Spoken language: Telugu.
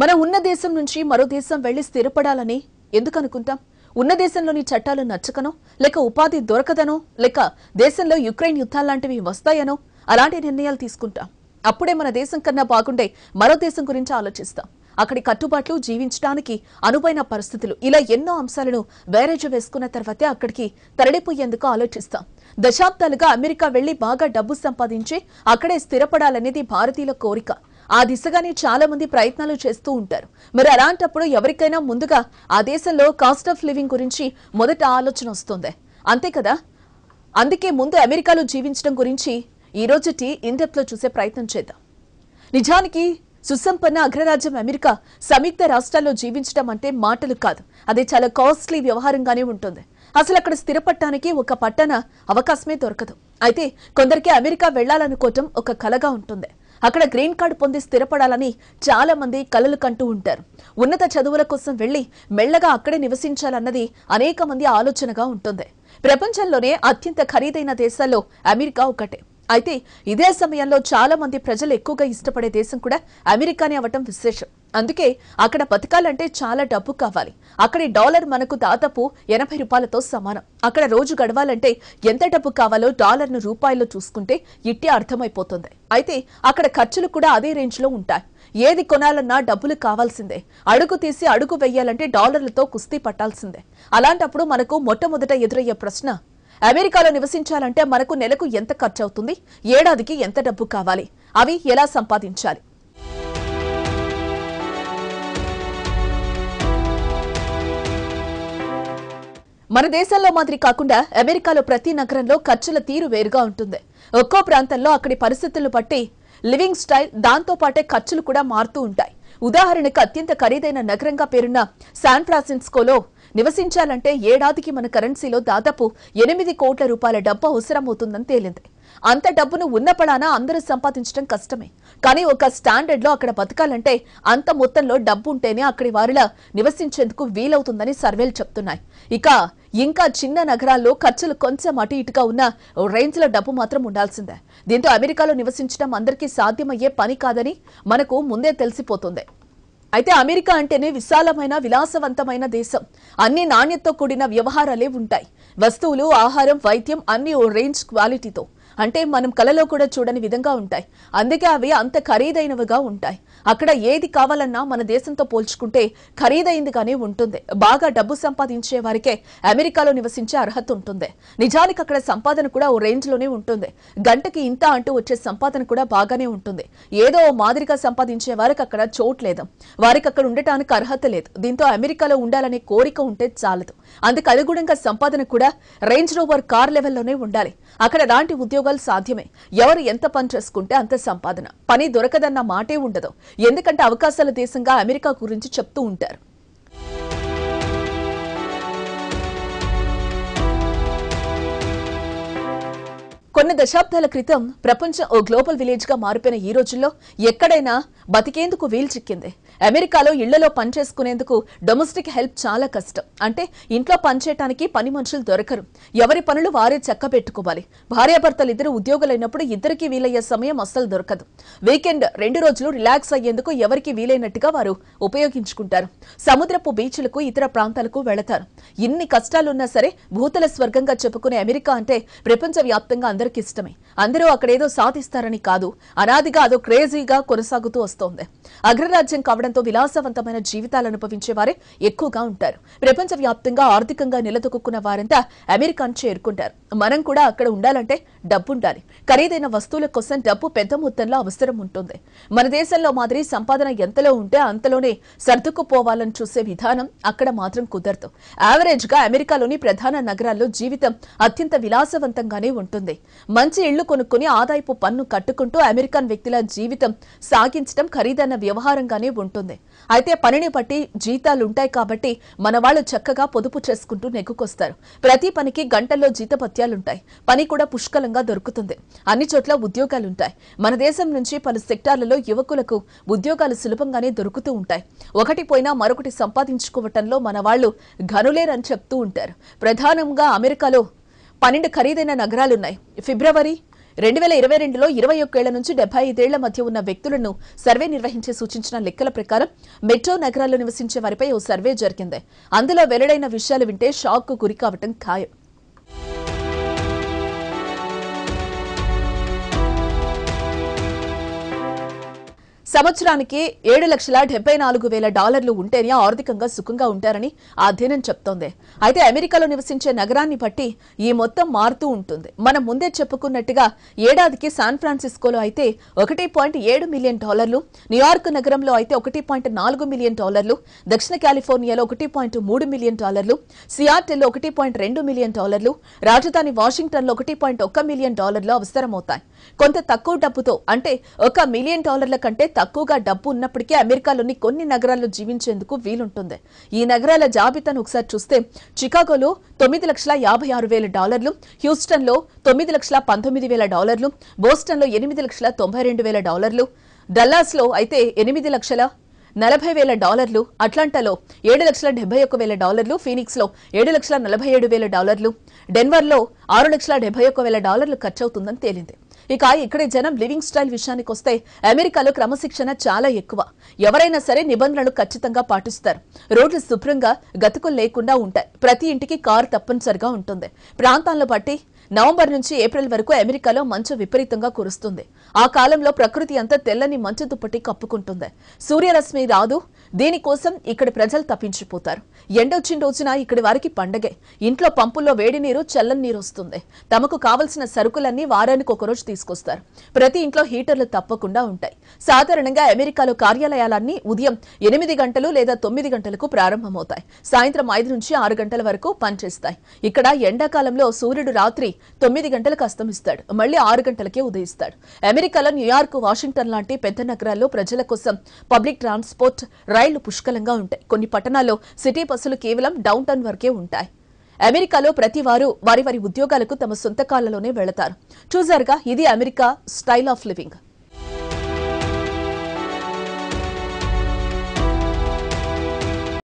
మనం ఉన్న దేశం నుంచి మరో దేశం వెళ్లి స్థిరపడాలని ఎందుకనుకుంటాం ఉన్న దేశంలోని చట్టాలు నచ్చకనో లేక ఉపాధి దొరకదనో లేక దేశంలో యుక్రెయిన్ యుద్ధాలాంటివి వస్తాయనో అలాంటి నిర్ణయాలు తీసుకుంటాం అప్పుడే మన దేశం కన్నా బాగుండే మరో దేశం గురించి ఆలోచిస్తాం అక్కడి కట్టుబాట్లు జీవించడానికి అనువైన పరిస్థితులు ఇలా ఎన్నో అంశాలను వేరేజ్ వేసుకున్న తర్వాతే అక్కడికి తరలిపోయేందుకు ఆలోచిస్తాం దశాబ్దాలుగా అమెరికా వెళ్లి బాగా డబ్బు సంపాదించి అక్కడే స్థిరపడాలనేది భారతీయుల కోరిక ఆ దిశగానే చాలా మంది ప్రయత్నాలు చేస్తూ ఉంటారు మరి అలాంటప్పుడు ఎవరికైనా ముందుగా ఆ దేశంలో కాస్ట్ ఆఫ్ లివింగ్ గురించి మొదట ఆలోచన వస్తుంది అంతే కదా అందుకే ముందు అమెరికాలో జీవించడం గురించి ఈ రోజుటి లో చూసే ప్రయత్నం చేద్దాం నిజానికి సుసంపన్న అగ్రరాజ్యం అమెరికా సంయుక్త రాష్ట్రాల్లో జీవించడం అంటే మాటలు కాదు అది చాలా కాస్ట్లీ వ్యవహారంగానే ఉంటుంది అసలు అక్కడ స్థిరపడటానికి ఒక పట్టణ అవకాశమే దొరకదు అయితే కొందరికి అమెరికా వెళ్లాలనుకోవటం ఒక కలగా ఉంటుంది అక్కడ గ్రీన్ కార్డు పొంది స్థిరపడాలని చాలా మంది కలలు కంటూ ఉంటారు ఉన్నత చదువుల కోసం వెళ్లి మెల్లగా అక్కడే నివసించాలన్నది అనేక మంది ఆలోచనగా ఉంటుంది ప్రపంచంలోనే అత్యంత ఖరీదైన దేశాల్లో అమెరికా ఒకటే అయితే ఇదే సమయంలో చాలా మంది ప్రజలు ఎక్కువగా ఇష్టపడే దేశం కూడా అమెరికానే అవటం విశేషం అందుకే అక్కడ బతకాలంటే చాలా డబ్బు కావాలి అక్కడి డాలర్ మనకు దాదాపు ఎనభై రూపాయలతో సమానం అక్కడ రోజు గడవాలంటే ఎంత డబ్బు కావాలో డాలర్ ను రూపాయల్లో చూసుకుంటే ఇట్టే అర్థమైపోతుంది అయితే అక్కడ ఖర్చులు కూడా అదే రేంజ్లో ఉంటాయి ఏది కొనాలన్నా డబ్బులు కావాల్సిందే అడుగు తీసి అడుగు వెయ్యాలంటే డాలర్లతో కుస్తీ పట్టాల్సిందే అలాంటప్పుడు మనకు మొట్టమొదట ఎదురయ్యే ప్రశ్న అమెరికాలో నివసించాలంటే మనకు నెలకు ఎంత ఖర్చవుతుంది ఏడాదికి ఎంత డబ్బు కావాలి అవి ఎలా సంపాదించాలి మన దేశంలో మాదిరి కాకుండా అమెరికాలో ప్రతి నగరంలో ఖర్చుల తీరు వేరుగా ఉంటుంది ఒక్కో ప్రాంతంలో అక్కడి పరిస్థితులను బట్టి లివింగ్ స్టైల్ దాంతో పాటే ఖర్చులు కూడా మారుతూ ఉంటాయి ఉదాహరణకు అత్యంత ఖరీదైన నగరంగా పేరున్న శాన్ ఫ్రాన్సిస్కోలో నివసించాలంటే ఏడాదికి మన కరెన్సీలో దాదాపు ఎనిమిది కోట్ల రూపాయల డబ్బు అవసరమవుతుందని తేలింది అంత డబ్బును ఉన్నపడానా అందరూ సంపాదించడం కష్టమే కానీ ఒక స్టాండర్డ్లో అక్కడ బతకాలంటే అంత మొత్తంలో డబ్బు ఉంటేనే అక్కడి వారిలా నివసించేందుకు వీలవుతుందని సర్వేలు చెప్తున్నాయి ఇక ఇంకా చిన్న నగరాల్లో ఖర్చులు కొంచెం అటు ఇటుగా ఉన్న రేంజ్లో డబ్బు మాత్రం ఉండాల్సిందే దీంతో అమెరికాలో నివసించడం అందరికీ సాధ్యమయ్యే పని కాదని మనకు ముందే తెలిసిపోతుంది అయితే అమెరికా అంటేనే విశాలమైన విలాసవంతమైన దేశం అన్ని నాణ్యతతో కూడిన వ్యవహారాలే ఉంటాయి వస్తువులు ఆహారం వైద్యం అన్ని ఓ రేంజ్ క్వాలిటీతో అంటే మనం కలలో కూడా చూడని విధంగా ఉంటాయి అందుకే అవి అంత ఖరీదైనవిగా ఉంటాయి అక్కడ ఏది కావాలన్నా మన దేశంతో పోల్చుకుంటే ఖరీదైందిగానే ఉంటుంది బాగా డబ్బు సంపాదించే వారికే అమెరికాలో నివసించే అర్హత ఉంటుంది నిజానికి అక్కడ సంపాదన కూడా ఓ రేంజ్లోనే ఉంటుంది గంటకి ఇంత అంటూ వచ్చే సంపాదన కూడా బాగానే ఉంటుంది ఏదో మాదిరిగా సంపాదించే వారికి అక్కడ చోట్లేదు వారికి అక్కడ ఉండటానికి అర్హత లేదు దీంతో అమెరికాలో ఉండాలనే కోరిక ఉంటే చాలదు అందుకు అనుగుణంగా సంపాదన కూడా రేంజ్ రోవర్ కార్ లెవెల్లోనే ఉండాలి అక్కడ అలాంటి ఉద్యోగాలు సాధ్యమే ఎవరు ఎంత పని చేసుకుంటే అంత సంపాదన పని దొరకదన్న మాటే ఉండదు ఎందుకంటే అవకాశాల దేశంగా అమెరికా గురించి చెప్తూ ఉంటారు కొన్ని దశాబ్దాల క్రితం ప్రపంచం ఓ గ్లోబల్ విలేజ్గా మారిపోయిన ఈ రోజుల్లో ఎక్కడైనా బతికేందుకు వీలు చిక్కింది అమెరికాలో ఇళ్లలో పనిచేసుకునేందుకు డొమెస్టిక్ హెల్ప్ చాలా కష్టం అంటే ఇంట్లో పనిచేయటానికి పని మనుషులు దొరకరు ఎవరి పనులు వారే చెక్క పెట్టుకోవాలి భార్యాభర్తలు ఇద్దరు ఉద్యోగులైనప్పుడు ఇద్దరికి వీలయ్యే సమయం అస్సలు దొరకదు వీకెండ్ రెండు రోజులు రిలాక్స్ అయ్యేందుకు ఎవరికి వీలైనట్టుగా వారు ఉపయోగించుకుంటారు సముద్రపు బీచ్లకు ఇతర ప్రాంతాలకు వెళతారు ఇన్ని కష్టాలున్నా సరే భూతల స్వర్గంగా చెప్పుకునే అమెరికా అంటే ప్రపంచవ్యాప్తంగా అందరికీ ఇష్టమే అందరూ అక్కడేదో సాధిస్తారని కాదు అనాదిగా అదో క్రేజీగా కొనసాగుతూ వస్తోంది అగ్రరాజ్యం కావడం సహాయంతో విలాసవంతమైన జీవితాలు అనుభవించేవారే ఎక్కువగా ఉంటారు ప్రపంచవ్యాప్తంగా ఆర్థికంగా నిలదొక్కున్న వారంతా అమెరికాను చేరుకుంటారు మనం కూడా అక్కడ ఉండాలంటే డబ్బు ఉండాలి ఖరీదైన వస్తువుల కోసం డబ్బు పెద్ద మొత్తంలో అవసరం ఉంటుంది మన దేశంలో మాదిరి సంపాదన ఎంతలో ఉంటే అంతలోనే సర్దుకుపోవాలని చూసే విధానం అక్కడ మాత్రం కుదరదు యావరేజ్ గా అమెరికాలోని ప్రధాన నగరాల్లో జీవితం అత్యంత విలాసవంతంగానే ఉంటుంది మంచి ఇళ్లు కొనుక్కుని ఆదాయపు పన్ను కట్టుకుంటూ అమెరికన్ వ్యక్తుల జీవితం సాగించడం ఖరీదైన వ్యవహారంగానే ఉంటుంది ఉంటుంది అయితే పనిని బట్టి జీతాలుంటాయి కాబట్టి మన వాళ్ళు చక్కగా పొదుపు చేసుకుంటూ నెగ్గుకొస్తారు ప్రతి పనికి గంటల్లో జీతపత్యాలుంటాయి పని కూడా పుష్కలంగా దొరుకుతుంది అన్ని చోట్ల ఉద్యోగాలుంటాయి మన దేశం నుంచి పలు సెక్టార్లలో యువకులకు ఉద్యోగాలు సులభంగానే దొరుకుతూ ఉంటాయి ఒకటి పోయినా మరొకటి సంపాదించుకోవటంలో మన వాళ్ళు ఘనులేరని చెప్తూ ఉంటారు ప్రధానంగా అమెరికాలో పన్నెండు ఖరీదైన నగరాలున్నాయి ఫిబ్రవరి రెండు వేల ఇరవై రెండులో ఇరవై ఒక్కేళ్ల నుంచి డెబ్బై ఐదేళ్ల మధ్య ఉన్న వ్యక్తులను సర్వే నిర్వహించి సూచించిన లెక్కల ప్రకారం మెట్రో నగరాల్లో నివసించే వారిపై ఓ సర్వే జరిగింది అందులో వెల్లడైన విషయాలు వింటే షాక్ కు గురికావటం ఖాయం సంవత్సరానికి ఏడు లక్షల డెబ్బై నాలుగు వేల డాలర్లు ఉంటేనే ఆర్థికంగా సుఖంగా ఉంటారని అధ్యయనం చెప్తోంది అయితే అమెరికాలో నివసించే నగరాన్ని బట్టి ఈ మొత్తం మారుతూ ఉంటుంది మనం ముందే చెప్పుకున్నట్టుగా ఏడాదికి శాన్ ఫ్రాన్సిస్కోలో అయితే ఒకటి పాయింట్ ఏడు మిలియన్ డాలర్లు న్యూయార్క్ నగరంలో అయితే ఒకటి పాయింట్ నాలుగు మిలియన్ డాలర్లు దక్షిణ కాలిఫోర్నియాలో ఒకటి పాయింట్ మూడు మిలియన్ డాలర్లు సియాటెల్లో ఒకటి పాయింట్ రెండు మిలియన్ డాలర్లు రాజధాని వాషింగ్టన్లో ఒకటి పాయింట్ మిలియన్ డాలర్లు అవసరమవుతాయి కొంత తక్కువ డబ్బుతో అంటే ఒక మిలియన్ డాలర్ల కంటే తక్కువగా డబ్బు ఉన్నప్పటికీ అమెరికాలోని కొన్ని నగరాల్లో జీవించేందుకు వీలుంటుంది ఈ నగరాల జాబితాను ఒకసారి చూస్తే చికాగోలో తొమ్మిది లక్షల యాభై ఆరు వేల డాలర్లు హ్యూస్టన్లో తొమ్మిది లక్షల పంతొమ్మిది వేల డాలర్లు బోస్టన్లో ఎనిమిది లక్షల తొంభై రెండు వేల డాలర్లు డల్లాస్లో అయితే ఎనిమిది లక్షల నలభై వేల డాలర్లు అట్లాంటాలో ఏడు లక్షల డెబ్బై ఒక్క వేల డాలర్లు లో ఏడు లక్షల నలభై ఏడు వేల డాలర్లు డెన్వర్ లో ఆరు లక్షల డెబ్బై ఒక్క వేల డాలర్లు ఖర్చవుతుందని తేలింది ఇక ఇక్కడే జనం లివింగ్ స్టైల్ విషయానికి వస్తే అమెరికాలో క్రమశిక్షణ చాలా ఎక్కువ ఎవరైనా సరే నిబంధనలు ఖచ్చితంగా పాటిస్తారు రోడ్లు శుభ్రంగా గతుకులు లేకుండా ఉంటాయి ప్రతి ఇంటికి కారు తప్పనిసరిగా ఉంటుంది ప్రాంతాలను బట్టి నవంబర్ నుంచి ఏప్రిల్ వరకు అమెరికాలో మంచు విపరీతంగా కురుస్తుంది ఆ కాలంలో ప్రకృతి అంతా తెల్లని మంచు దుప్పటి కప్పుకుంటుంది సూర్యరశ్మి రాదు దీనికోసం ఇక్కడి ప్రజలు తప్పించిపోతారు ఎండొచ్చిన రోజున ఇక్కడి వారికి పండగే ఇంట్లో పంపుల్లో వేడి నీరు చల్లని నీరు వస్తుంది తమకు కావలసిన సరుకులన్నీ వారానికి ఒకరోజు తీసుకొస్తారు ప్రతి ఇంట్లో హీటర్లు తప్పకుండా ఉంటాయి సాధారణంగా అమెరికాలో కార్యాలయాలన్నీ ఉదయం ఎనిమిది గంటలు లేదా తొమ్మిది గంటలకు ప్రారంభమవుతాయి సాయంత్రం ఐదు నుంచి ఆరు గంటల వరకు పనిచేస్తాయి ఇక్కడ ఎండాకాలంలో సూర్యుడు రాత్రి తొమ్మిది గంటలకు అస్తమిస్తాడు మళ్ళీ ఆరు గంటలకే ఉదయిస్తాడు అమెరికాలో న్యూయార్క్ వాషింగ్టన్ లాంటి పెద్ద నగరాల్లో ప్రజల కోసం పబ్లిక్ ట్రాన్స్పోర్ట్ రైళ్లు పుష్కలంగా ఉంటాయి కొన్ని పట్టణాల్లో సిటీ బస్సులు కేవలం డౌన్ టౌన్ వరకే ఉంటాయి అమెరికాలో ప్రతి వారు వారి వారి ఉద్యోగాలకు తమ సొంత కాళ్లలోనే వెళతారు చూసారుగా ఇది అమెరికా స్టైల్ ఆఫ్ లివింగ్